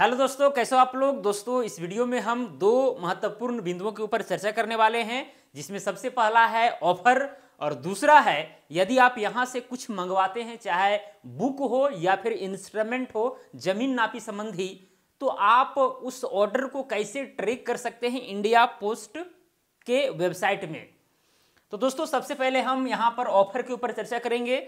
hello दोस्तों कैसे हो आप लोग दोस्तों इस वीडियो में हम दो महत्वपूर्ण बिंदुओं के ऊपर चर्चा करने वाले हैं जिसमें सबसे पहला है ऑफर और दूसरा है यदि आप यहाँ से कुछ मंगवाते हैं चाहे बुक हो या फिर इंस्ट्रूमेंट हो जमीन नापी संबंधी तो आप उस ऑर्डर को कैसे ट्रैक कर सकते हैं इंडिया पोस्ट के वेबसाइट में तो दोस्तों सबसे पहले हम यहाँ पर ऑफर के ऊपर चर्चा करेंगे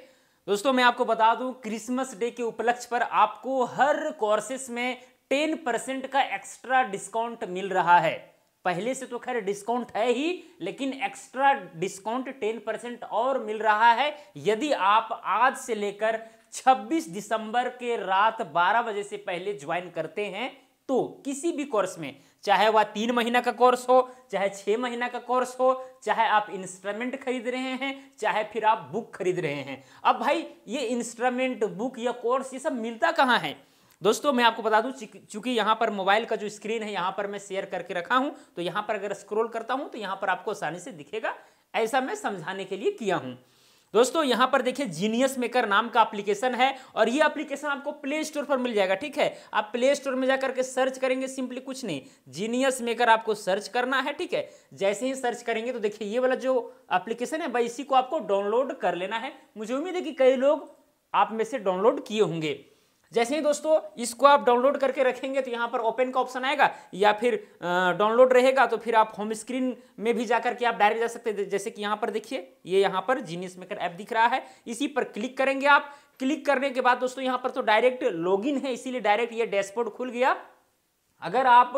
दोस्तों मैं आपको बता दूं क्रिसमस डे के उपलक्ष्य पर आपको हर कोर्सेस में टेन परसेंट का एक्स्ट्रा डिस्काउंट मिल रहा है पहले से तो खैर डिस्काउंट है ही लेकिन एक्स्ट्रा डिस्काउंट टेन परसेंट और मिल रहा है यदि आप आज से लेकर 26 दिसंबर के रात 12 बजे से पहले ज्वाइन करते हैं तो किसी भी कोर्स में चाहे वह तीन महीना का कोर्स हो चाहे छः महीना का कोर्स हो चाहे आप इंस्ट्रूमेंट खरीद रहे हैं चाहे फिर आप बुक खरीद रहे हैं अब भाई ये इंस्ट्रूमेंट बुक या कोर्स ये सब मिलता कहाँ है दोस्तों मैं आपको बता दूं चूंकि यहाँ पर मोबाइल का जो स्क्रीन है यहाँ पर मैं शेयर करके रखा हूँ तो यहाँ पर अगर स्क्रोल करता हूँ तो यहाँ पर आपको आसानी से दिखेगा ऐसा मैं समझाने के लिए किया हूँ दोस्तों यहाँ पर देखिए जीनियस मेकर नाम का एप्लीकेशन है और ये एप्लीकेशन आपको प्ले स्टोर पर मिल जाएगा ठीक है आप प्ले स्टोर में जाकर के सर्च करेंगे सिंपली कुछ नहीं जीनियस मेकर आपको सर्च करना है ठीक है जैसे ही सर्च करेंगे तो देखिए ये वाला जो एप्लीकेशन है भाई इसी को आपको डाउनलोड कर लेना है मुझे उम्मीद है कि कई लोग आप में से डाउनलोड किए होंगे जैसे ही दोस्तों इसको आप डाउनलोड करके रखेंगे तो यहाँ पर ओपन का ऑप्शन आएगा या फिर डाउनलोड रहेगा तो फिर आप होम स्क्रीन में भी जाकर के आप डायरेक्ट जा सकते हैं जैसे कि यहाँ पर देखिए ये यहाँ पर जीनियस मेकर ऐप दिख रहा है इसी पर क्लिक करेंगे आप क्लिक करने के बाद दोस्तों यहाँ पर तो डायरेक्ट लॉग है इसीलिए डायरेक्ट ये डैशबोर्ड खुल गया अगर आप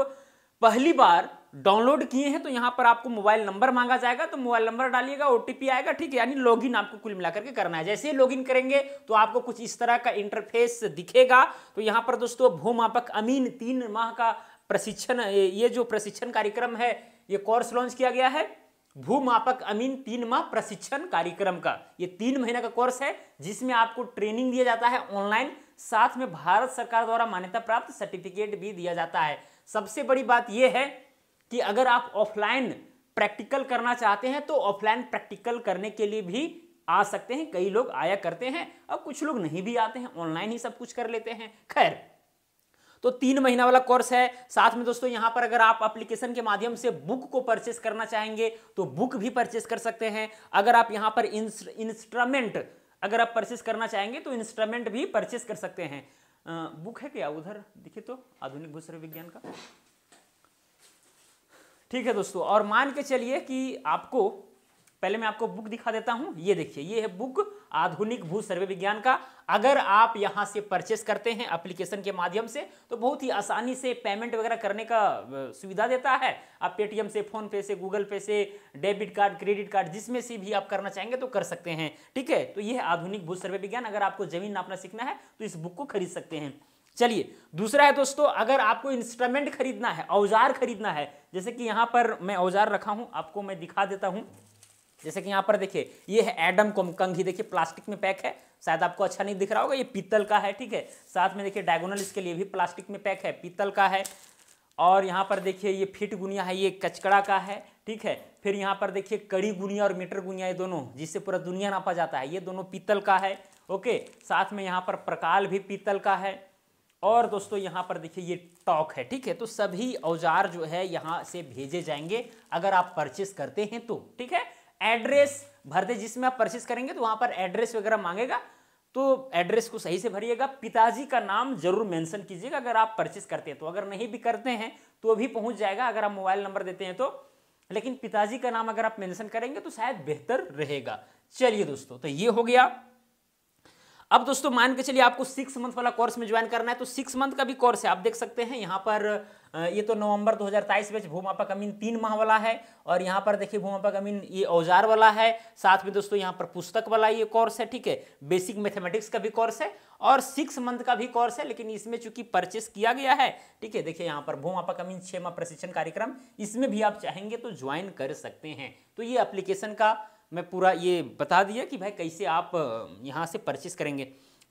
पहली बार डाउनलोड किए हैं तो यहाँ पर आपको मोबाइल नंबर मांगा जाएगा तो मोबाइल नंबर डालिएगा ओटीपी आएगा ठीक है यानी लॉगिन आपको कुल मिलाकर के करना है जैसे ही लॉगिन करेंगे तो आपको कुछ इस तरह का इंटरफेस दिखेगा तो यहाँ पर दोस्तों भूमापक अमीन तीन माह का प्रशिक्षण ये जो प्रशिक्षण कार्यक्रम है ये कोर्स लॉन्च किया गया है भूमापक अमीन तीन माह प्रशिक्षण कार्यक्रम का ये तीन महीने का कोर्स है जिसमें आपको ट्रेनिंग दिया जाता है ऑनलाइन साथ में भारत सरकार द्वारा मान्यता प्राप्त सर्टिफिकेट भी दिया जाता है सबसे बड़ी बात यह है कि अगर आप ऑफलाइन प्रैक्टिकल करना चाहते हैं तो ऑफलाइन प्रैक्टिकल करने के लिए भी आ सकते हैं कई लोग आया करते हैं अब कुछ लोग नहीं भी आते हैं ऑनलाइन ही सब कुछ कर लेते हैं खैर तो तीन महीना वाला कोर्स है साथ में दोस्तों यहाँ पर अगर आप एप्लीकेशन के माध्यम से बुक को परचेस करना चाहेंगे तो बुक भी परचेस कर सकते हैं अगर आप यहाँ पर इंस्ट्रूमेंट अगर आप परचेस करना चाहेंगे तो इंस्ट्रूमेंट भी परचेस कर सकते हैं आ, बुक है क्या उधर देखिए तो आधुनिक भूसर विज्ञान का ठीक है दोस्तों और मान के चलिए कि आपको पहले मैं आपको बुक दिखा देता हूं ये देखिए ये है बुक आधुनिक भू सर्वे विज्ञान का अगर आप यहां से परचेस करते हैं एप्लीकेशन के माध्यम से तो बहुत ही आसानी से पेमेंट वगैरह करने का सुविधा देता है आप पेटीएम से फोन पे से गूगल पे से डेबिट कार्ड क्रेडिट कार्ड जिसमें से भी आप करना चाहेंगे तो कर सकते हैं ठीक है तो यह आधुनिक भू सर्वे विज्ञान अगर आपको जमीन नापना सीखना है तो इस बुक को खरीद सकते हैं चलिए दूसरा है दोस्तों अगर आपको इंस्ट्रूमेंट खरीदना है औजार खरीदना है जैसे कि यहाँ पर मैं औजार रखा हूँ आपको मैं दिखा देता हूँ जैसे कि यहाँ पर देखिए ये है एडम कंघी देखिए प्लास्टिक में पैक है शायद आपको अच्छा नहीं दिख रहा होगा ये पीतल का है ठीक है साथ में देखिए डायगोनल इसके लिए भी प्लास्टिक में पैक है पीतल का है और यहाँ पर देखिए ये फिट गुनिया है ये कचकड़ा का है ठीक है फिर यहाँ पर देखिए कड़ी गुनिया और मीटर गुनिया ये दोनों जिससे पूरा दुनिया नापा जाता है ये दोनों पीतल का है ओके साथ में यहाँ पर प्रकाल भी पीतल का है और दोस्तों यहाँ पर देखिए ये टॉक है ठीक है तो सभी औजार जो है यहाँ से भेजे जाएंगे अगर आप परचेस करते हैं तो ठीक है एड्रेस भर दे जिसमें आप परचेस करेंगे तो वहाँ पर एड्रेस वगैरह मांगेगा तो एड्रेस को सही से भरिएगा पिताजी का नाम जरूर मेंशन कीजिएगा अगर आप परचेस करते हैं तो अगर नहीं भी करते हैं तो अभी पहुंच जाएगा अगर आप मोबाइल नंबर देते हैं तो लेकिन पिताजी का नाम अगर आप मेंशन करेंगे तो शायद बेहतर रहेगा चलिए दोस्तों तो ये हो गया अब दोस्तों मान के चलिए आपको सिक्स मंथ वाला कोर्स में ज्वाइन करना है तो सिक्स मंथ का भी कोर्स है आप देख सकते हैं यहाँ पर ये तो नवंबर 2023 हजार तेईस बैच भूमापा कमीन तीन माह वाला है और यहाँ पर देखिए भूमापा कमीन ये औजार वाला है साथ में दोस्तों यहाँ पर पुस्तक वाला ये कोर्स है ठीक है बेसिक मैथमेटिक्स का भी कोर्स है और सिक्स मंथ का भी कोर्स है लेकिन इसमें चूंकि परचेस किया गया है ठीक है देखिए यहाँ पर भूमापा कमीन छः माह प्रशिक्षण कार्यक्रम इसमें भी आप चाहेंगे तो ज्वाइन कर सकते हैं तो ये अप्लीकेशन का मैं पूरा ये बता दिया कि भाई कैसे आप यहाँ से परचेस करेंगे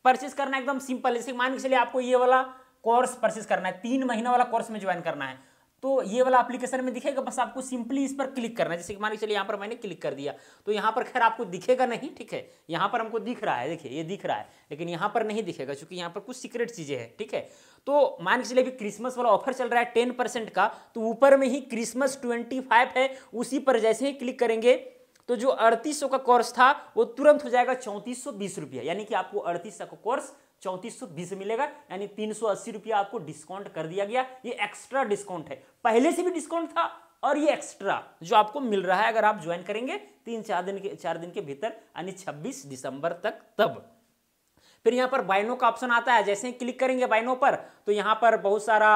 परचेस करना एकदम सिंपल जैसे मान के चलिए आपको ये वाला कोर्स परचेस करना है तीन महीना वाला कोर्स में ज्वाइन करना है तो ये वाला एप्लीकेशन में दिखेगा बस आपको सिंपली इस पर क्लिक करना है जैसे कि मान के चलिए यहाँ पर मैंने क्लिक कर दिया तो यहाँ पर खैर आपको दिखेगा नहीं ठीक है यहाँ पर हमको दिख रहा है देखिए ये दिख रहा है लेकिन यहाँ पर नहीं दिखेगा क्योंकि यहाँ पर कुछ सीक्रेट चीज़ें हैं ठीक है तो मान के चलिए अभी क्रिसमस वाला ऑफर चल रहा है टेन परसेंट का तो ऊपर में ही क्रिसमस ट्वेंटी फाइव है उसी पर जैसे ही क्लिक करेंगे तो जो अड़तीस का कोर्स था वो तुरंत हो जाएगा चौंतीस सौ बीस रुपया यानी कि आपको अड़तीस का कोर्स चौंतीस सौ बीस मिलेगा यानी तीन सौ अस्सी रुपया आपको डिस्काउंट कर दिया गया ये एक्स्ट्रा डिस्काउंट है पहले से भी डिस्काउंट था और ये एक्स्ट्रा जो आपको मिल रहा है अगर आप ज्वाइन करेंगे तीन चार दिन के चार दिन के भीतर यानी छब्बीस दिसंबर तक तब फिर यहाँ पर बाइनो का ऑप्शन आता है जैसे ही क्लिक करेंगे बाइनो पर तो यहाँ पर बहुत सारा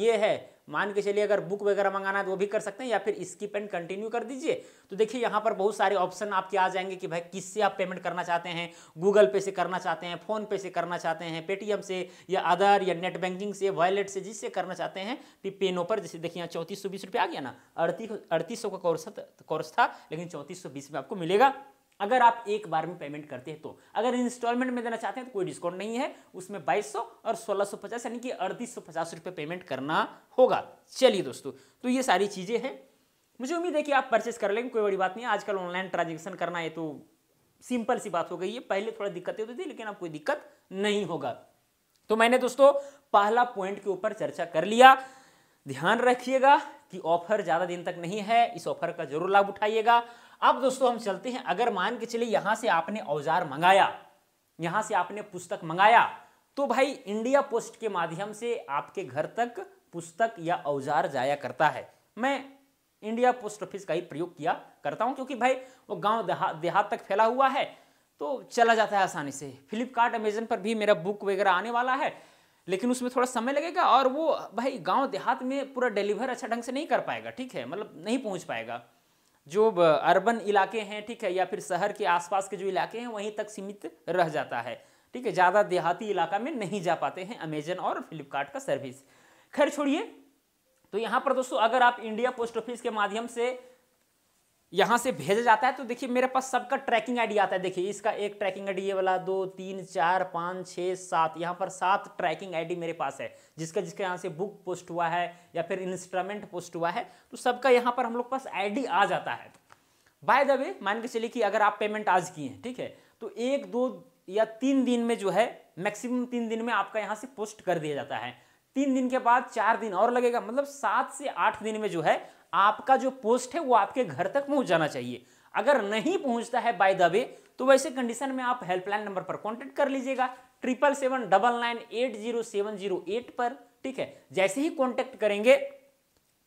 ये है मान के चलिए अगर बुक वगैरह मंगाना है तो वो भी कर सकते हैं या फिर स्किप एंड कंटिन्यू कर दीजिए तो देखिए यहाँ पर बहुत सारे ऑप्शन आपके आ जाएंगे कि भाई किससे आप पेमेंट करना चाहते हैं गूगल पे से करना चाहते हैं फ़ोनपे से करना चाहते हैं पेटीएम से या अदर या नेट बैंकिंग से वॉलेट से जिससे करना चाहते हैं फिर पेनों पर जैसे देखिए यहाँ चौंतीस सौ बीस रुपये आ गया ना अड़तीस अड़तीस सौ का कोर्स था कोर्स था लेकिन चौंतीस सौ बीस में आपको मिलेगा अगर आप एक बार में पेमेंट करते हैं तो अगर इंस्टॉलमेंट में देना चाहते हैं तो कोई डिस्काउंट नहीं है उसमें 2200 और 1650 यानी कि अड़तीस सौ पचास रुपये पेमेंट करना होगा चलिए दोस्तों तो ये सारी चीज़ें हैं मुझे उम्मीद है कि आप परचेस कर लेंगे कोई बड़ी बात नहीं आजकल ऑनलाइन ट्रांजेक्शन करना है तो सिंपल सी बात हो गई है पहले थोड़ा दिक्कतें होती थी लेकिन अब कोई दिक्कत नहीं होगा तो मैंने दोस्तों पहला पॉइंट के ऊपर चर्चा कर लिया ध्यान रखिएगा कि ऑफर ज़्यादा दिन तक नहीं है इस ऑफर का जरूर लाभ उठाइएगा अब दोस्तों हम चलते हैं अगर मान के चलिए यहां से आपने औजार मंगाया यहां से आपने पुस्तक मंगाया तो भाई इंडिया पोस्ट के माध्यम से आपके घर तक पुस्तक या औजार जाया करता है मैं इंडिया पोस्ट ऑफिस का ही प्रयोग किया करता हूं क्योंकि भाई वो गांव देहात तक फैला हुआ है तो चला जाता है आसानी से फ्लिपकार्ट अमेजन पर भी मेरा बुक वगैरह आने वाला है लेकिन उसमें थोड़ा समय लगेगा और वो भाई गांव देहात में पूरा डिलीवर अच्छा ढंग से नहीं कर पाएगा ठीक है मतलब नहीं पहुंच पाएगा जो अर्बन इलाके हैं ठीक है या फिर शहर के आसपास के जो इलाके हैं वहीं तक सीमित रह जाता है ठीक है ज़्यादा देहाती इलाका में नहीं जा पाते हैं अमेजन और फ्लिपकार्ट का सर्विस खैर छोड़िए तो यहाँ पर दोस्तों अगर आप इंडिया पोस्ट ऑफिस के माध्यम से यहाँ से भेजा जाता है तो देखिए मेरे पास सबका ट्रैकिंग आईडी आता है देखिए इसका एक ट्रैकिंग आईडी ये वाला दो तीन चार पाँच छः सात यहाँ पर सात ट्रैकिंग आईडी मेरे पास है जिसका जिसका यहाँ से बुक पोस्ट हुआ है या फिर इंस्ट्रूमेंट पोस्ट हुआ है तो सबका यहाँ पर हम लोग पास डी आ जाता है बाय द वे मान के चलिए कि अगर आप पेमेंट आज किए हैं ठीक है तो एक दो या तीन दिन में जो है मैक्सिमम तीन दिन में आपका यहाँ से पोस्ट कर दिया जाता है तीन दिन के बाद चार दिन और लगेगा मतलब सात से आठ दिन में जो है आपका जो पोस्ट है वो आपके घर तक पहुंच जाना चाहिए अगर नहीं पहुंचता है बाय द वे तो वैसे कंडीशन में आप हेल्पलाइन नंबर पर कॉन्टेक्ट कर लीजिएगा triple seven double nine eight zero seven zero eight पर ठीक है जैसे ही कॉन्टेक्ट करेंगे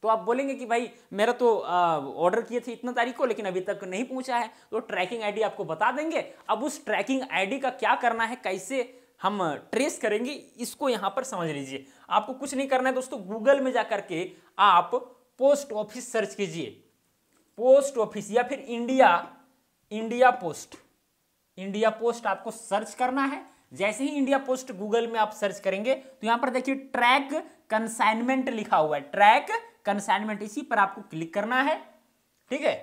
तो आप बोलेंगे कि भाई मेरा तो ऑर्डर किए थे इतना तारीख को लेकिन अभी तक नहीं पहुंचा है तो ट्रैकिंग आईडी आपको बता देंगे अब उस ट्रैकिंग आईडी का क्या करना है कैसे हम ट्रेस करेंगे इसको यहां पर समझ लीजिए आपको कुछ नहीं करना है दोस्तों गूगल में जाकर के आप पोस्ट ऑफिस सर्च कीजिए पोस्ट ऑफिस या फिर India India post India post आपको सर्च करना है जैसे ही इंडिया पोस्ट गूगल में आप सर्च करेंगे तो यहां पर देखिए ट्रैक कंसाइनमेंट लिखा हुआ है ट्रैक कंसाइनमेंट इसी पर आपको क्लिक करना है ठीक है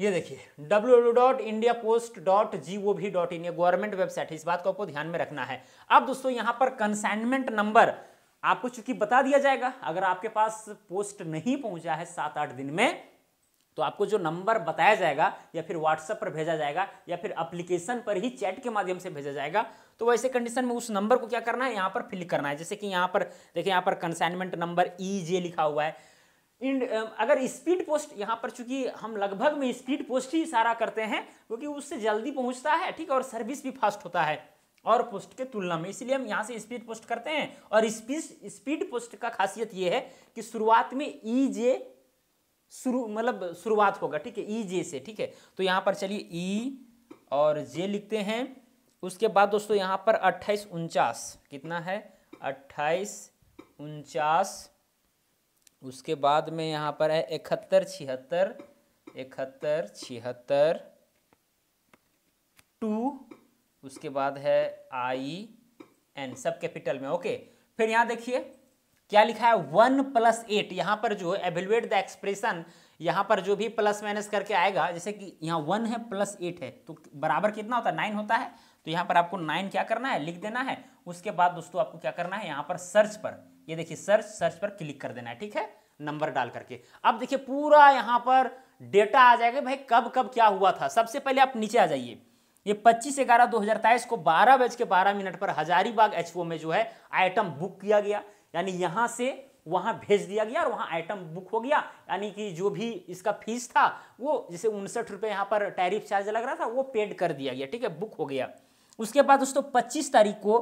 ये देखिए W dot India post dot G O V dot in ये गवर्नमेंट वेबसाइट है इस बात को आपको ध्यान में रखना है अब दोस्तों यहां पर कंसाइनमेंट नंबर आपको चूंकि बता दिया जाएगा अगर आपके पास पोस्ट नहीं पहुंचा है सात आठ दिन में तो आपको जो नंबर बताया जाएगा या फिर व्हाट्सएप पर भेजा जाएगा या फिर अप्लीकेशन पर ही चैट के माध्यम से भेजा जाएगा तो वैसे कंडीशन में उस नंबर को क्या करना है यहाँ पर फिल करना है जैसे कि यहाँ पर देखिए यहाँ पर कंसाइनमेंट नंबर ई जे लिखा हुआ है इन अगर स्पीड पोस्ट यहाँ पर चूंकि हम लगभग में स्पीड पोस्ट ही सारा करते हैं क्योंकि उससे जल्दी पहुँचता है ठीक है और सर्विस भी फास्ट होता है और पोस्ट के तुलना में इसलिए हम यहाँ से स्पीड पोस्ट करते हैं और स्पीड स्पीड पोस्ट का खासियत ये है कि शुरुआत में ई e जे शुरू मतलब शुरुआत होगा ठीक है ई e जे से ठीक है तो यहाँ पर चलिए ई e और जे लिखते हैं उसके बाद दोस्तों यहाँ पर अट्ठाईस उनचास कितना है अट्ठाईस उनचास उसके बाद में यहाँ पर है इकहत्तर छिहत्तर इकहत्तर छिहत्तर टू उसके बाद है आई एन सब कैपिटल में ओके फिर यहाँ देखिए क्या लिखा है वन प्लस एट यहाँ पर जो एवेलुएट द एक्सप्रेशन यहाँ पर जो भी प्लस माइनस करके आएगा जैसे कि यहाँ वन है प्लस एट है तो बराबर कितना होता है नाइन होता है तो यहाँ पर आपको नाइन क्या करना है लिख देना है उसके बाद दोस्तों आपको क्या करना है यहाँ पर सर्च पर ये देखिए सर्च सर्च पर क्लिक कर देना है ठीक है नंबर डाल करके अब देखिए पूरा यहाँ पर डेटा आ जाएगा भाई कब कब क्या हुआ था सबसे पहले आप नीचे आ जाइए ये 25 ग्यारह दो हजार तेईस को बारह बज के बारह मिनट पर हजारीबाग एच में जो है आइटम बुक किया गया यानी यहाँ से वहाँ भेज दिया गया और वहाँ आइटम बुक हो गया यानी कि जो भी इसका फीस था वो जैसे उनसठ रुपये यहाँ पर टैरिफ चार्ज लग रहा था वो पेड कर दिया गया ठीक है बुक हो गया उसके बाद दोस्तों पच्चीस तारीख को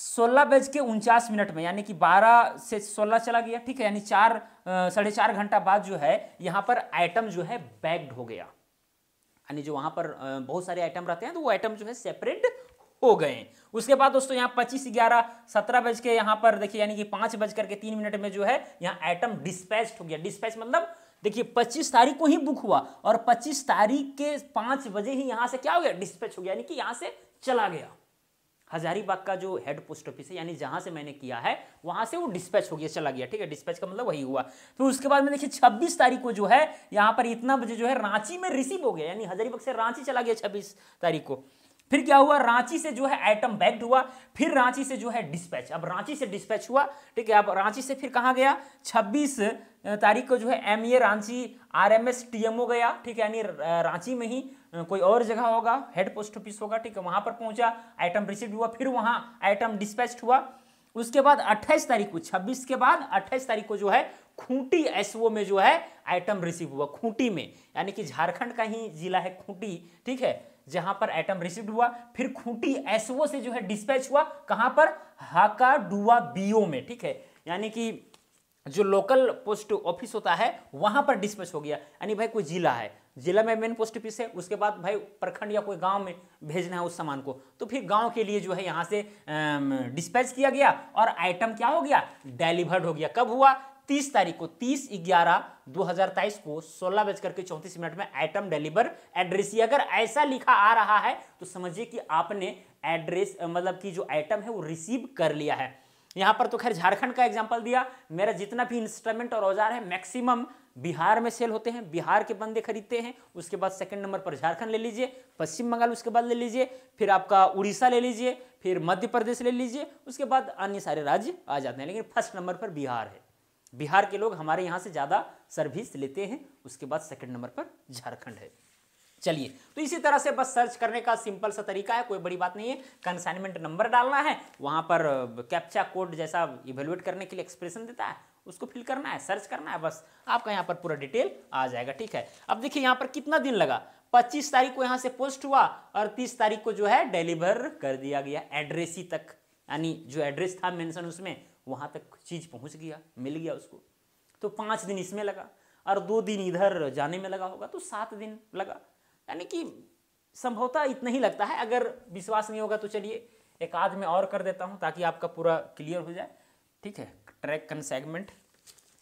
सोलह बज के उनचास मिनट में यानी कि बारह से सोलह चला गया ठीक है यानी चार साढ़े चार घंटा बाद जो है यहाँ पर आइटम जो है बैग्ड हो गया यानी जो वहाँ पर बहुत सारे आइटम रहते हैं तो वो आइटम जो है सेपरेट हो गए उसके बाद दोस्तों यहाँ पच्चीस ग्यारह सत्रह बज के यहाँ पर देखिए यानी कि पांच बज करके तीन मिनट में जो है यहाँ आइटम डिस्पैच हो गया डिस्पैच मतलब देखिए 25 तारीख को ही बुक हुआ और 25 तारीख के पांच बजे ही यहाँ से क्या हो गया डिस्पैच हो गया यानी कि यहाँ से चला गया हजारीबाग का जो हेड पोस्ट ऑफिस है यानी जहां से मैंने किया है वहां से वो डिस्पैच हो गया चला गया ठीक है डिस्पैच का मतलब वही हुआ फिर उसके बाद में देखिए छब्बीस तारीख को जो है यहाँ पर इतना बजे जो है रांची में रिसीव हो गया यानी हजारीबाग से रांची चला गया छब्बीस तारीख को फिर क्या हुआ रांची से जो है आइटम बैग्ड हुआ फिर रांची से जो है डिस्पैच अब रांची से डिस्पैच हुआ ठीक है अब रांची से फिर कहाँ गया 26 तारीख को जो है M A e Ranchi R M S T M O गया ठीक है यानी रांची में ही कोई और जगह होगा हेड पोस्ट ऑफिस होगा ठीक है वहां पर पहुंचा आइटम रिसीव हुआ फिर वहां आइटम डिस्पैच हुआ उसके बाद अट्ठाईस तारीख को छब्बीस के बाद अट्ठाईस तारीख को जो है खूंटी एसओ में जो है आइटम रिसीव हुआ खूंटी में यानी कि झारखंड का ही जिला है खूंटी ठीक है जहां पर एटम रिसीव हुआ फिर खूंटी एसओ से जो है डिस्पैच हुआ कहां पर हाका डुआ बीओ में ठीक है यानी कि जो लोकल पोस्ट ऑफिस होता है वहां पर डिस्पैच हो गया यानी भाई कोई जिला है जिला में मेन पोस्ट ऑफिस है उसके बाद भाई प्रखंड या कोई गांव में भेजना है उस सामान को तो फिर गांव के लिए जो है यहाँ से डिस्पैच किया गया और आइटम क्या हो गया डिलीवर्ड हो गया कब हुआ तीस तारीख को तीस ग्यारह दो हजार तेईस को सोलह बजकर के चौंतीस मिनट में आइटम डिलीवर एड्रेस ये अगर ऐसा लिखा आ रहा है तो समझिए कि आपने एड्रेस मतलब कि जो आइटम है वो रिसीव कर लिया है यहाँ पर तो खैर झारखंड का एग्जाम्पल दिया मेरा जितना भी इंस्ट्रूमेंट और औजार है मैक्सिमम बिहार में सेल होते हैं बिहार के बंदे खरीदते हैं उसके बाद सेकंड नंबर पर झारखंड ले लीजिए पश्चिम बंगाल उसके बाद ले लीजिए फिर आपका उड़ीसा ले लीजिए फिर मध्य प्रदेश ले लीजिए उसके बाद अन्य सारे राज्य आ जाते हैं लेकिन फर्स्ट नंबर पर बिहार है बिहार के लोग हमारे यहाँ से ज़्यादा सर्विस लेते हैं उसके बाद सेकंड नंबर पर झारखंड है चलिए तो इसी तरह से बस सर्च करने का सिंपल सा तरीका है कोई बड़ी बात नहीं है कंसाइनमेंट नंबर डालना है वहाँ पर कैप्चा कोड जैसा इवेलुएट करने के लिए एक्सप्रेशन देता है उसको फिल करना है सर्च करना है बस आपका यहाँ पर पूरा डिटेल आ जाएगा ठीक है अब देखिए यहाँ पर कितना दिन लगा 25 तारीख को यहाँ से पोस्ट हुआ और 30 तारीख को जो है डिलीवर कर दिया गया एड्रेसी तक यानी जो एड्रेस था मेंशन उसमें वहाँ तक चीज़ पहुँच गया मिल गया उसको तो पाँच दिन इसमें लगा और दो दिन इधर जाने में लगा होगा तो सात दिन लगा यानी कि संभवतः इतना ही लगता है अगर विश्वास नहीं होगा तो चलिए एक आध में और कर देता हूँ ताकि आपका पूरा क्लियर हो जाए ठीक है ट्रैक कन सेगमेंट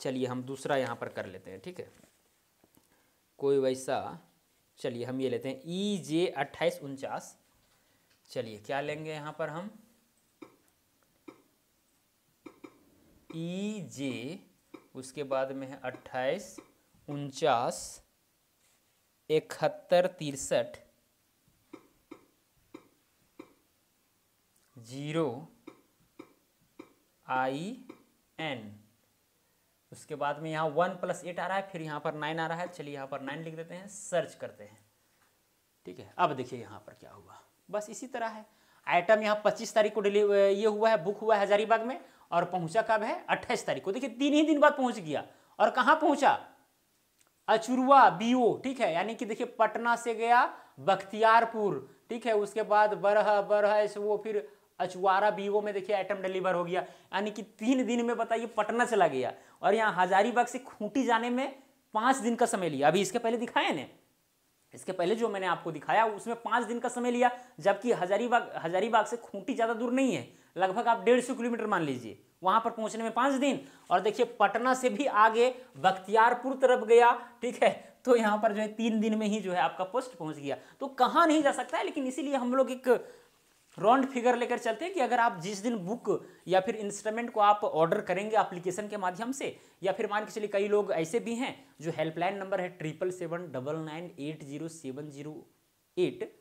चलिए हम दूसरा यहाँ पर कर लेते हैं ठीक है कोई वैसा चलिए हम ये लेते हैं ई e जे अट्ठाईस उनचास चलिए क्या लेंगे यहाँ पर हम ई e जे उसके बाद में है अट्ठाईस उनचास इकहत्तर तिरसठ जीरो आई एन उसके बाद में यहाँ वन प्लस एट आ रहा है फिर यहाँ पर नाइन आ रहा है चलिए यहाँ पर नाइन लिख देते हैं सर्च करते हैं ठीक है अब देखिए यहाँ पर क्या हुआ बस इसी तरह है आइटम यहाँ पच्चीस तारीख को डिलीवर ये हुआ है बुक हुआ है हजारीबाग में और पहुंचा कब है अट्ठाईस तारीख को देखिए तीन ही दिन बाद पहुंच गया और कहां पहुंचा अचुरुआ बीओ ठीक है यानी कि देखिए पटना से गया बख्तियारपुर ठीक है उसके बाद बरह बरह ऐसे वो फिर अचुआरा बीओ में देखिए आइटम डिलीवर हो गया यानी कि तीन दिन में बताइए पटना चला गया और यहाँ हजारीबाग से खूंटी जाने में पांच दिन का समय लिया अभी इसके पहले दिखाया ने इसके पहले जो मैंने आपको दिखाया उसमें पांच दिन का समय लिया जबकि हजारीबाग हजारीबाग से खूंटी ज़्यादा दूर नहीं है लगभग आप डेढ़ सौ किलोमीटर मान लीजिए वहां पर पहुंचने में पांच दिन और देखिए पटना से भी आगे बख्तियारपुर तरफ गया ठीक है तो यहाँ पर जो है तीन दिन में ही जो है आपका पोस्ट पहुंच गया तो कहाँ नहीं जा सकता है लेकिन इसीलिए हम लोग एक राउंड फिगर लेकर चलते हैं कि अगर आप जिस दिन बुक या फिर इंस्ट्रूमेंट को आप ऑर्डर करेंगे एप्लीकेशन के माध्यम से या फिर मान के चलिए कई लोग ऐसे भी हैं जो हेल्पलाइन नंबर है triple seven double nine eight zero seven zero eight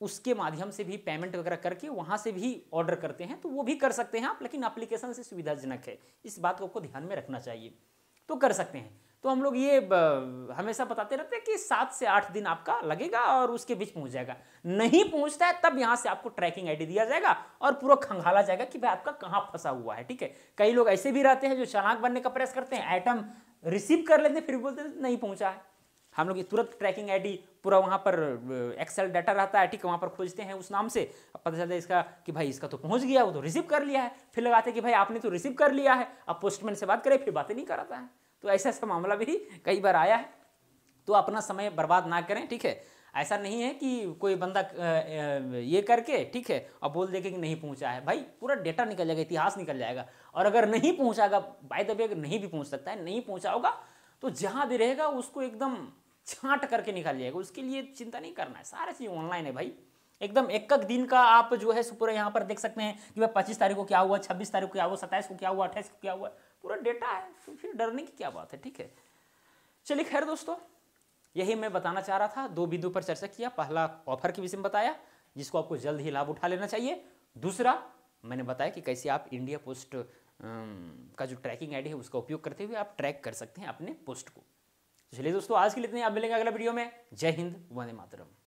उसके माध्यम से भी पेमेंट वगैरह करके वहाँ से भी ऑर्डर करते हैं तो वो भी कर सकते हैं आप लेकिन अप्लीकेशन से सुविधाजनक है इस बात को आपको ध्यान में रखना चाहिए तो कर सकते हैं तो हम लोग ये हमेशा बताते रहते हैं कि सात से आठ दिन आपका लगेगा और उसके बीच पहुंच जाएगा नहीं पहुंचता है तब यहाँ से आपको ट्रैकिंग आईडी दिया जाएगा और पूरा खंगाला जाएगा कि भाई आपका कहाँ फंसा हुआ है ठीक है कई लोग ऐसे भी रहते हैं जो चालाक बनने का प्रयास करते हैं आइटम रिसीव कर लेते हैं फिर बोलते हैं नहीं पहुँचा है हम लोग तुरंत ट्रैकिंग आईडी पूरा वहाँ पर एक्सेल डाटा रहता है ठीक है वहाँ पर खोजते हैं उस नाम से अब पता चलता है इसका कि भाई इसका तो पहुँच गया वो तो रिसीव कर लिया है फिर लगाते हैं कि भाई आपने तो रिसीव कर लिया है अब पोस्टमैन से बात करें फिर बातें नहीं कराता है तो ऐसा ऐसा मामला भी कई बार आया है तो अपना समय बर्बाद ना करें ठीक है ऐसा नहीं है कि कोई बंदा ये करके ठीक है और बोल दे कि नहीं पहुंचा है भाई पूरा डेटा निकल जाएगा इतिहास निकल जाएगा और अगर नहीं पहुँचागा बाय द वे अगर नहीं भी पहुंच सकता है नहीं पहुंचा होगा तो जहाँ भी रहेगा उसको एकदम छांट करके निकालिएगा उसके लिए चिंता नहीं करना है सारे चीज़ ऑनलाइन है भाई एकदम एक एक दिन का आप जो है पूरा यहाँ पर देख सकते हैं कि भाई पच्चीस तारीख को क्या हुआ छब्बीस तारीख को क्या हुआ सत्ताईस को क्या हुआ अट्ठाईस को क्या हुआ पूरा डेटा है तो फिर डरने की क्या बात है ठीक है चलिए खैर दोस्तों यही मैं बताना चाह रहा था दो बिंदु पर चर्चा किया पहला ऑफर के विषय में बताया जिसको आपको जल्द ही लाभ उठा लेना चाहिए दूसरा मैंने बताया कि कैसे आप इंडिया पोस्ट का जो ट्रैकिंग आईडी है उसका उपयोग करते हुए आप ट्रैक कर सकते हैं अपने पोस्ट को तो चलिए दोस्तों आज के लिए इतने आप मिलेंगे अगला वीडियो में जय हिंद वंदे मातरम